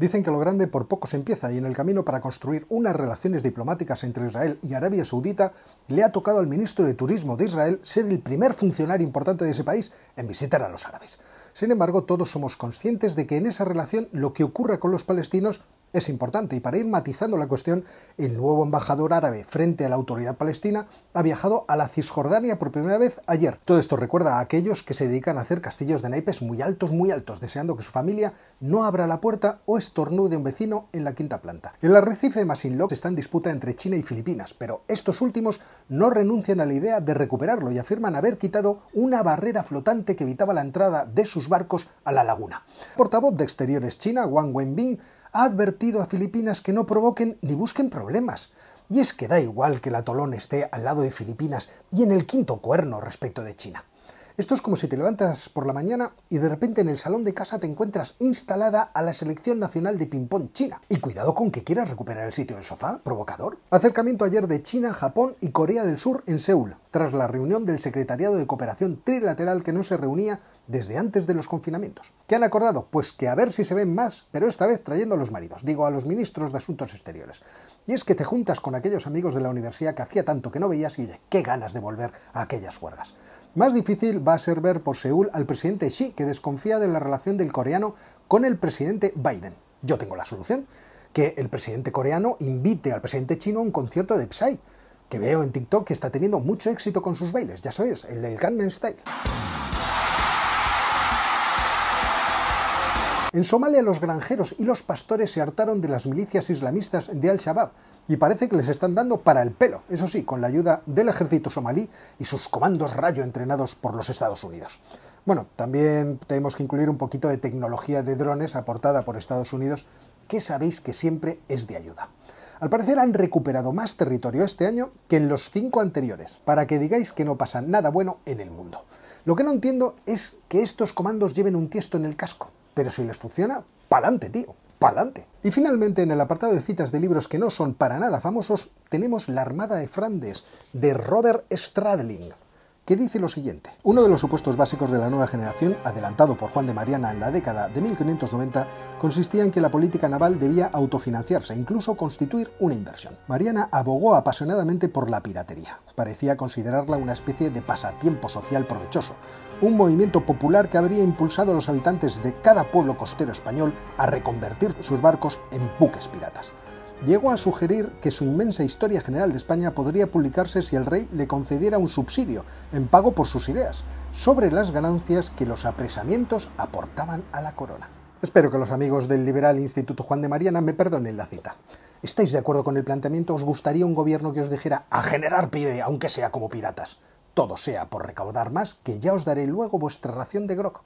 Dicen que lo grande por poco se empieza y en el camino para construir unas relaciones diplomáticas entre Israel y Arabia Saudita le ha tocado al ministro de Turismo de Israel ser el primer funcionario importante de ese país en visitar a los árabes. Sin embargo, todos somos conscientes de que en esa relación lo que ocurra con los palestinos es importante y para ir matizando la cuestión, el nuevo embajador árabe frente a la autoridad palestina ha viajado a la Cisjordania por primera vez ayer. Todo esto recuerda a aquellos que se dedican a hacer castillos de naipes muy altos, muy altos, deseando que su familia no abra la puerta o estornude un vecino en la quinta planta. El arrecife de Masinloc está en disputa entre China y Filipinas, pero estos últimos no renuncian a la idea de recuperarlo y afirman haber quitado una barrera flotante que evitaba la entrada de sus barcos a la laguna. El portavoz de Exteriores China, Wang Wenbin, ha advertido a Filipinas que no provoquen ni busquen problemas. Y es que da igual que el atolón esté al lado de Filipinas y en el quinto cuerno respecto de China. Esto es como si te levantas por la mañana y de repente en el salón de casa te encuentras instalada a la selección nacional de ping-pong china. Y cuidado con que quieras recuperar el sitio del sofá, provocador. Acercamiento ayer de China, Japón y Corea del Sur en Seúl tras la reunión del Secretariado de Cooperación Trilateral que no se reunía desde antes de los confinamientos. ¿Qué han acordado? Pues que a ver si se ven más, pero esta vez trayendo a los maridos, digo a los ministros de Asuntos Exteriores. Y es que te juntas con aquellos amigos de la universidad que hacía tanto que no veías y de qué ganas de volver a aquellas huelgas. Más difícil va a ser ver por Seúl al presidente Xi, que desconfía de la relación del coreano con el presidente Biden. Yo tengo la solución, que el presidente coreano invite al presidente chino a un concierto de Psy que veo en TikTok que está teniendo mucho éxito con sus bailes, ya sabéis, el del Gangnam Style. En Somalia los granjeros y los pastores se hartaron de las milicias islamistas de Al-Shabaab y parece que les están dando para el pelo, eso sí, con la ayuda del ejército somalí y sus comandos rayo entrenados por los Estados Unidos. Bueno, también tenemos que incluir un poquito de tecnología de drones aportada por Estados Unidos, que sabéis que siempre es de ayuda. Al parecer han recuperado más territorio este año que en los cinco anteriores, para que digáis que no pasa nada bueno en el mundo. Lo que no entiendo es que estos comandos lleven un tiesto en el casco, pero si les funciona, pa'lante, tío, pa'lante. Y finalmente, en el apartado de citas de libros que no son para nada famosos, tenemos La Armada de Frandes, de Robert Stradling que dice lo siguiente. Uno de los supuestos básicos de la nueva generación, adelantado por Juan de Mariana en la década de 1590, consistía en que la política naval debía autofinanciarse, e incluso constituir una inversión. Mariana abogó apasionadamente por la piratería. Parecía considerarla una especie de pasatiempo social provechoso, un movimiento popular que habría impulsado a los habitantes de cada pueblo costero español a reconvertir sus barcos en buques piratas llegó a sugerir que su inmensa historia general de España podría publicarse si el rey le concediera un subsidio, en pago por sus ideas, sobre las ganancias que los apresamientos aportaban a la corona. Espero que los amigos del liberal Instituto Juan de Mariana me perdonen la cita. ¿Estáis de acuerdo con el planteamiento? ¿Os gustaría un gobierno que os dijera a generar pide, aunque sea como piratas? Todo sea por recaudar más, que ya os daré luego vuestra ración de grog.